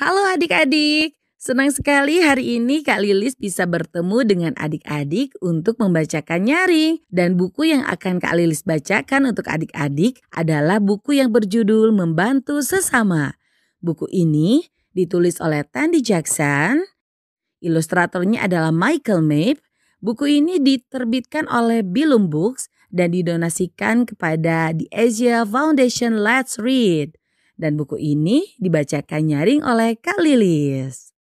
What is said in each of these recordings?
Halo adik-adik, senang sekali hari ini Kak Lilis bisa bertemu dengan adik-adik untuk membacakan nyaring. Dan buku yang akan Kak Lilis bacakan untuk adik-adik adalah buku yang berjudul Membantu Sesama. Buku ini ditulis oleh Tandy Jackson, ilustratornya adalah Michael Mape. Buku ini diterbitkan oleh Billum Books dan didonasikan kepada The Asia Foundation Let's Read. Dan buku ini dibacakan nyaring oleh Kak Lilis.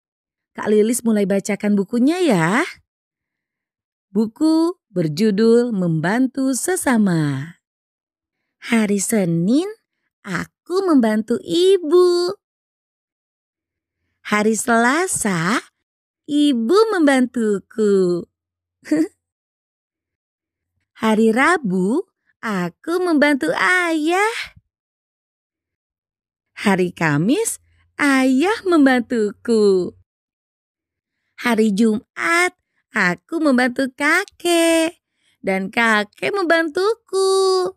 Kak Lilis mulai bacakan bukunya ya. Buku berjudul Membantu Sesama. Hari Senin, aku membantu ibu. Hari Selasa, ibu membantuku. Hari Rabu, aku membantu ayah. Hari Kamis, ayah membantuku. Hari Jumat, aku membantu kakek. Dan kakek membantuku.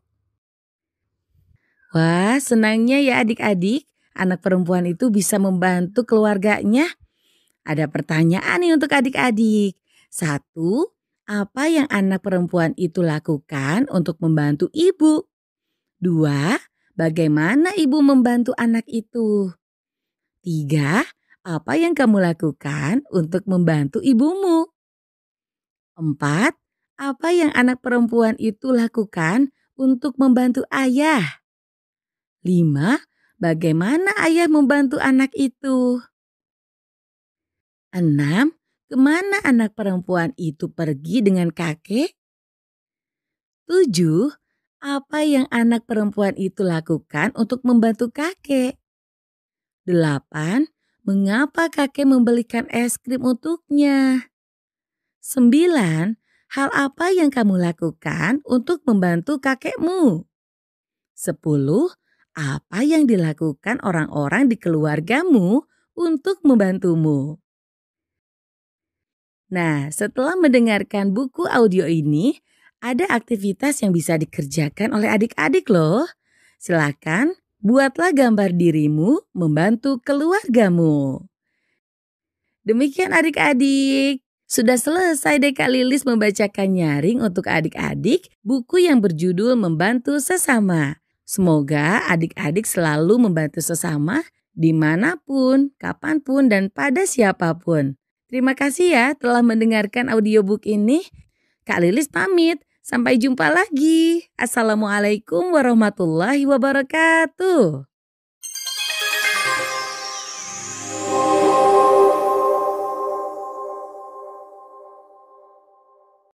Wah, senangnya ya adik-adik. Anak perempuan itu bisa membantu keluarganya. Ada pertanyaan nih untuk adik-adik. Satu, apa yang anak perempuan itu lakukan untuk membantu ibu? Dua, Bagaimana ibu membantu anak itu? Tiga, apa yang kamu lakukan untuk membantu ibumu? Empat, apa yang anak perempuan itu lakukan untuk membantu ayah? Lima, bagaimana ayah membantu anak itu? Enam, kemana anak perempuan itu pergi dengan kakek? Tujuh, apa yang anak perempuan itu lakukan untuk membantu kakek? Delapan, mengapa kakek membelikan es krim untuknya? Sembilan, hal apa yang kamu lakukan untuk membantu kakekmu? Sepuluh, apa yang dilakukan orang-orang di keluargamu untuk membantumu? Nah, setelah mendengarkan buku audio ini, ada aktivitas yang bisa dikerjakan oleh adik-adik loh. Silakan buatlah gambar dirimu membantu keluargamu. Demikian adik-adik. Sudah selesai deh Kak Lilis membacakan nyaring untuk adik-adik buku yang berjudul Membantu Sesama. Semoga adik-adik selalu membantu sesama dimanapun, kapanpun, dan pada siapapun. Terima kasih ya telah mendengarkan audiobook ini. Kak Lilis pamit. Sampai jumpa lagi. Assalamualaikum warahmatullahi wabarakatuh.